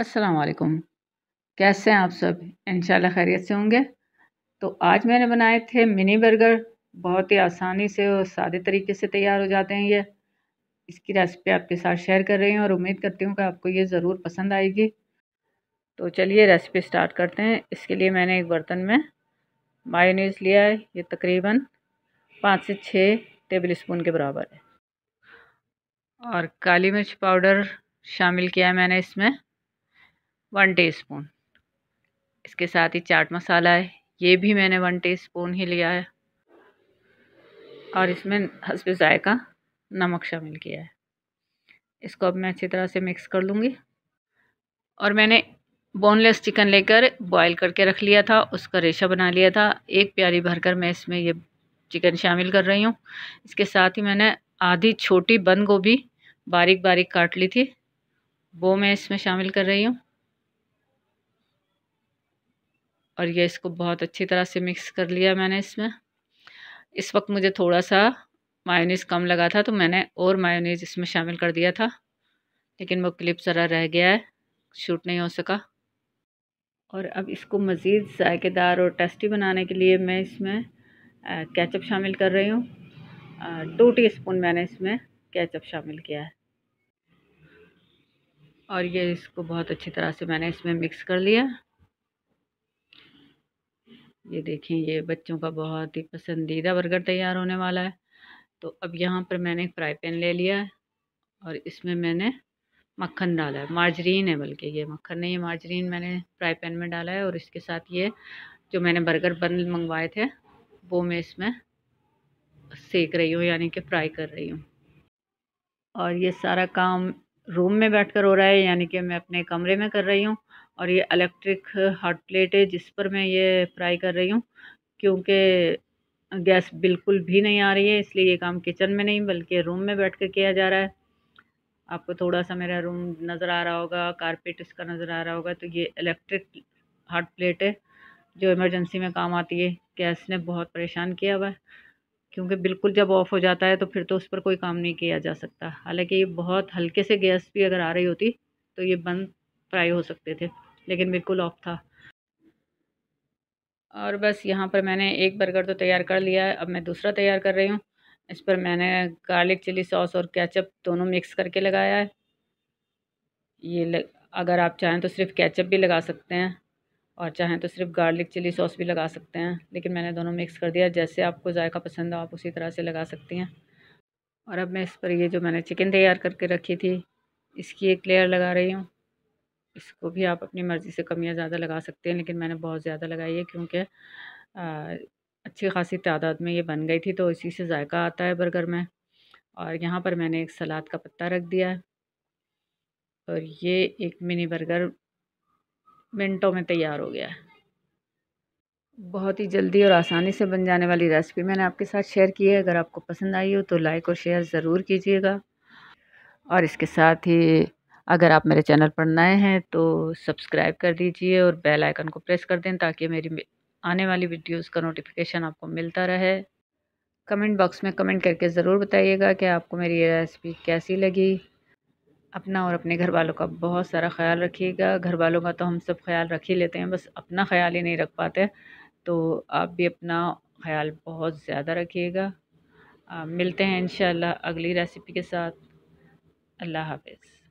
अस्सलाम वालेकुम कैसे हैं आप सब इन खैरियत से होंगे तो आज मैंने बनाए थे मिनी बर्गर बहुत ही आसानी से और सादे तरीके से तैयार हो जाते हैं ये इसकी रेसिपी आपके साथ शेयर कर रही हूँ और उम्मीद करती हूँ कि आपको ये ज़रूर पसंद आएगी तो चलिए रेसिपी स्टार्ट करते हैं इसके लिए मैंने एक बर्तन में मायोनीज़ लिया है ये तकरीबन पाँच से छः टेबल स्पून के बराबर है और काली मिर्च पाउडर शामिल किया है मैंने इसमें वन टीस्पून इसके साथ ही चाट मसाला है ये भी मैंने वन टीस्पून ही लिया है और इसमें हसब जायका नमक शामिल किया है इसको अब मैं अच्छी तरह से मिक्स कर लूँगी और मैंने बोनलेस चिकन लेकर बॉईल करके रख लिया था उसका रेशा बना लिया था एक प्यारी भरकर मैं इसमें ये चिकन शामिल कर रही हूँ इसके साथ ही मैंने आधी छोटी बंद गोभी बारीक बारीक काट ली थी वो मैं इसमें शामिल कर रही हूँ और ये इसको बहुत अच्छी तरह से मिक्स कर लिया मैंने इसमें इस वक्त मुझे थोड़ा सा मायोनीज़ कम लगा था तो मैंने और मायोनीज़ इसमें शामिल कर दिया था लेकिन वो क्लिप ज़रा रह गया है शूट नहीं हो सका और अब इसको मज़ीद जायकेदार और टेस्टी बनाने के लिए मैं इसमें कैचअप शामिल कर रही हूँ दो टी स्पून मैंने इसमें कैचअप शामिल किया है और ये इसको बहुत अच्छी तरह से मैंने इसमें मिक्स कर लिया ये देखें ये बच्चों का बहुत ही पसंदीदा बर्गर तैयार होने वाला है तो अब यहाँ पर मैंने एक फ्राई पैन ले लिया है और इसमें मैंने मक्खन डाला है मार्जरीन है बल्कि ये मक्खन नहीं है मार्जरीन मैंने फ्राई पैन में डाला है और इसके साथ ये जो मैंने बर्गर बन मंगवाए थे वो मैं इसमें सेक रही हूँ यानी कि फ्राई कर रही हूँ और ये सारा काम रूम में बैठकर हो रहा है यानी कि मैं अपने कमरे में कर रही हूँ और ये इलेक्ट्रिक हॉट प्लेट है जिस पर मैं ये फ्राई कर रही हूँ क्योंकि गैस बिल्कुल भी नहीं आ रही है इसलिए ये काम किचन में नहीं बल्कि रूम में बैठ कर किया जा रहा है आपको थोड़ा सा मेरा रूम नज़र आ रहा होगा कारपेट इसका नज़र आ रहा होगा तो ये इलेक्ट्रिक हॉट प्लेट है जो इमरजेंसी में काम आती है गैस ने बहुत परेशान किया हुआ है क्योंकि बिल्कुल जब ऑफ़ हो जाता है तो फिर तो उस पर कोई काम नहीं किया जा सकता हालांकि ये बहुत हल्के से गैस भी अगर आ रही होती तो ये बंद फ्राई हो सकते थे लेकिन बिल्कुल ऑफ था और बस यहाँ पर मैंने एक बर्गर तो तैयार कर लिया है अब मैं दूसरा तैयार कर रही हूँ इस पर मैंने गार्लिक चिली सॉस और केचप दोनों मिक्स करके लगाया है ये लग, अगर आप चाहें तो सिर्फ केचप भी लगा सकते हैं और चाहें तो सिर्फ गार्लिक चिली सॉस भी लगा सकते हैं लेकिन मैंने दोनों मिक्स कर दिया जैसे आपको जायका पसंद हो आप उसी तरह से लगा सकती हैं और अब मैं इस पर ये जो मैंने चिकन तैयार करके रखी थी इसकी एक लेयर लगा रही हूँ इसको भी आप अपनी मर्ज़ी से कम या ज़्यादा लगा सकते हैं लेकिन मैंने बहुत ज़्यादा लगाई है क्योंकि अच्छी खासी तादाद में ये बन गई थी तो इसी से जायका आता है बर्गर में और यहाँ पर मैंने एक सलाद का पत्ता रख दिया है और ये एक मिनी बर्गर मिनटों में तैयार हो गया है बहुत ही जल्दी और आसानी से बन जाने वाली रेसिपी मैंने आपके साथ शेयर की है अगर आपको पसंद आई हो तो लाइक और शेयर ज़रूर कीजिएगा और इसके साथ ही अगर आप मेरे चैनल पर नए हैं तो सब्सक्राइब कर दीजिए और बेल आइकन को प्रेस कर दें ताकि मेरी आने वाली वीडियोस का नोटिफिकेशन आपको मिलता रहे कमेंट बॉक्स में कमेंट करके ज़रूर बताइएगा कि आपको मेरी ये रेसिपी कैसी लगी अपना और अपने घर वालों का बहुत सारा ख्याल रखिएगा घर वालों का तो हम सब ख्याल रख ही लेते हैं बस अपना ख्याल ही नहीं रख पाते तो आप भी अपना ख्याल बहुत ज़्यादा रखिएगा मिलते हैं इन अगली रेसिपी के साथ अल्लाह हाफिज़